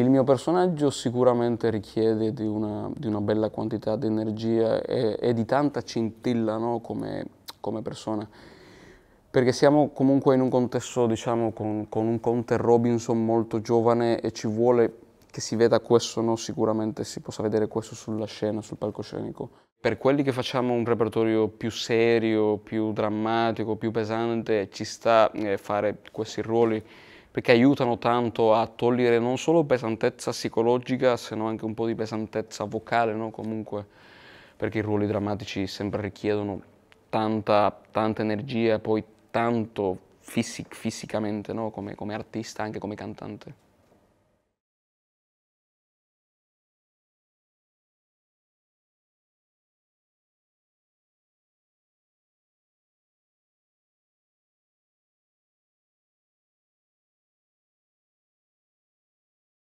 Il mio personaggio sicuramente richiede di una, di una bella quantità di energia e, e di tanta scintilla no? come, come, persona, perché siamo comunque in un contesto diciamo, con, con, un Conte Robinson molto giovane e ci vuole che si veda questo, no? sicuramente si possa vedere questo sulla scena, sul palcoscenico. Per quelli che facciamo un repertorio più serio, più drammatico, più pesante, ci sta eh, fare questi ruoli perché aiutano tanto a togliere non solo pesantezza psicologica, sino anche un po' di pesantezza vocale, no? comunque, perché i ruoli drammatici sempre richiedono tanta, tanta energia poi tanto fisic fisicamente, no? come, come artista, anche come cantante.